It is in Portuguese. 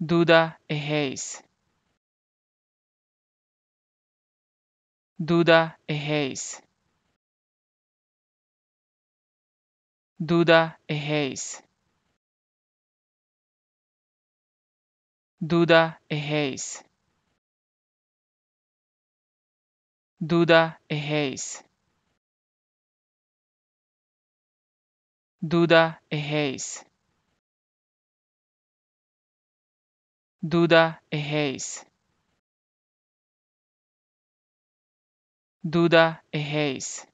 Duda Reis Duda Reis Duda Reis Duda Reis Duda Reis Duda Reis Duda Reis Duda Reis